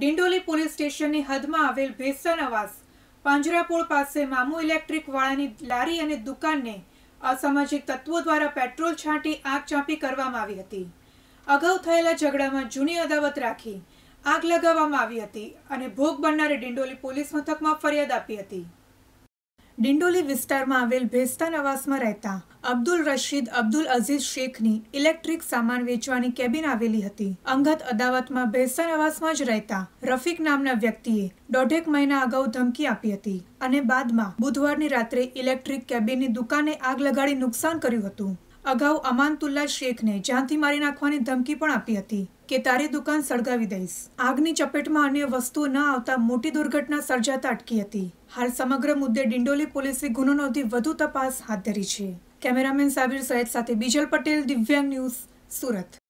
Dindoli police સ્ટેશનની હદમાં આવેલ ભેસન આવાસ પાંજરાપોળ પાસે મામુ ઇલેક્ટ્રિક વાળાની લારી અને દુકાનને અસામાજિક તત્વો દ્વારા પેટ્રોલ છાંટી આગ ચાંપી કરવામાં આવી હતી અગાઉ થયેલા ઝઘડામાં જૂની અદાવત રાખી આગ લગાવવામાં આવી હતી અને ભોગ બનનારે ડિંડોલી પોલીસ મથકમાં ફરિયાદ આપી હતી ડિંડોલી વિસ્તારમાં આવેલ ભેસ્તા નવાસમાં રહેતા અબ્દુલ રશીદ અબ્દુલ અઝીઝ શેખની ઇલેક્ટ્રિક સામાન વેચવાની કેબિન આવેલી હતી અંગત અદાવતમાં ભેસ્તા નવાસમાં જ રહેતા રફીક નામના વ્યક્તિએ દોઢેક મહિના અગાઉ ધમકી આપી હતી અને બાદમાં બુધવારની રાત્રે ઇલેક્ટ્રિક કેબિનની દુકાને આગ લગાડી નુકસાન કર્યું હતું અગાઉ અમાનતુલ્લા શેખને જાનથી મારી નાખવાની ધમકી પણ આપી હતી કે તારી દુકાન સળગાવી દઈશ આગની ચપેટમાં અન્ય વસ્તુઓ ન આવતા મોટી દુર્ઘટના સર્જાતા અટકી હતી હાલ સમગ્ર મુદ્દે ડિંડોલી પોલીસે ગુનો નોંધી વધુ તપાસ હાથ ધરી છે કેમેરામેન સાબિર સૈયદ સાથે બીજલ પટેલ દિવ્યાંગ ન્યૂઝ સુરત